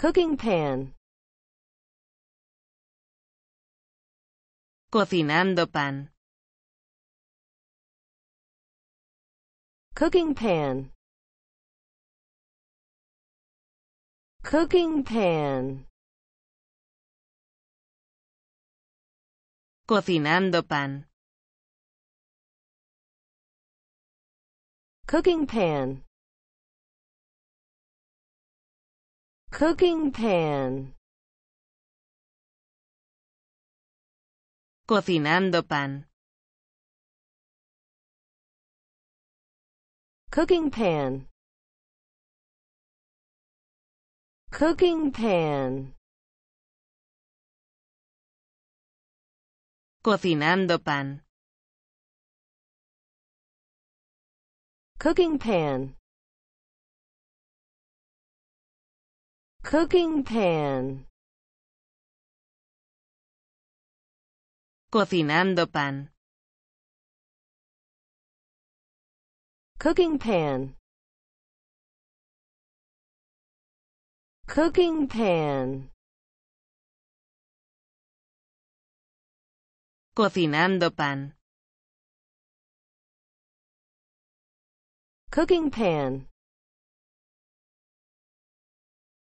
Cooking pan. Cocinando pan. Cooking pan. Cooking pan. Cocinando pan. Cooking pan. Cooking pan. Cocinando pan. Cooking pan. Cooking pan. Cocinando pan. Cooking pan. Cooking pan. Cocinando pan. Cooking pan. Cooking pan. Cocinando pan. Cooking pan.